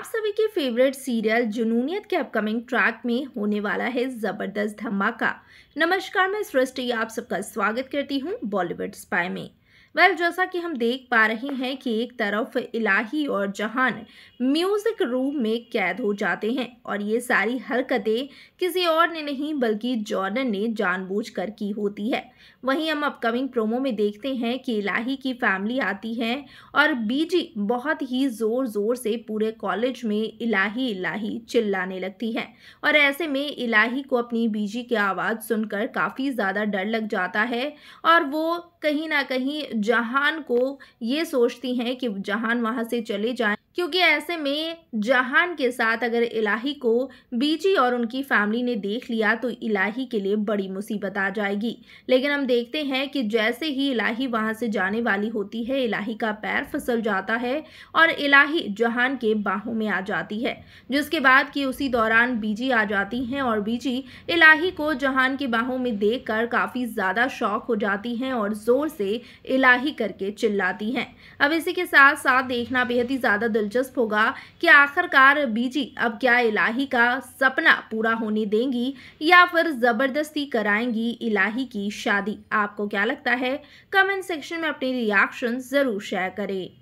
आप सभी के फेवरेट सीरियल जुनूनियत के अपकमिंग ट्रैक में होने वाला है ज़बरदस्त धमाका नमस्कार मैं सृष्टि आप सबका स्वागत करती हूँ बॉलीवुड स्पाई में वेल जैसा कि हम देख पा रहे हैं कि एक तरफ इलाही और जहान म्यूज़िक रूम में कैद हो जाते हैं और ये सारी हरकतें किसी और ने नहीं बल्कि जॉर्डन ने जानबूझकर की होती है वहीं हम अपकमिंग प्रोमो में देखते हैं कि इलाही की फैमिली आती है और बीजी बहुत ही ज़ोर ज़ोर से पूरे कॉलेज में इलाही इलाही चिल्लाने लगती है और ऐसे में इलाही को अपनी बीजी की आवाज़ सुनकर काफ़ी ज़्यादा डर लग जाता है और वो कहीं ना कहीं जहान को ये सोचती हैं कि जहान वहाँ से चले जाए क्योंकि ऐसे में जहान के साथ अगर इलाही को बीजी और उनकी फैमिली ने देख लिया तो इलाही के लिए बड़ी मुसीबत आ जाएगी लेकिन हम देखते हैं कि जैसे ही इलाही वहाँ से जाने वाली होती है इलाही का पैर फसल जाता है और इलाही जहान के बाहों में आ जाती है जिसके बाद कि उसी दौरान बीजी आ जाती हैं और बीजी इलाही को जहान के बाहों में देख कर काफ़ी ज़्यादा शौक हो जाती हैं और ज़ोर से इलाही करके चिल्लाती हैं अब इसी के साथ साथ देखना बेहद ही ज़्यादा दिल दिलचस्प होगा कि आखिरकार बीजी अब क्या इलाही का सपना पूरा होने देंगी या फिर ज़बरदस्ती कराएंगी इलाही की शादी आपको क्या लगता है कमेंट सेक्शन में अपने रिएक्शन ज़रूर शेयर करें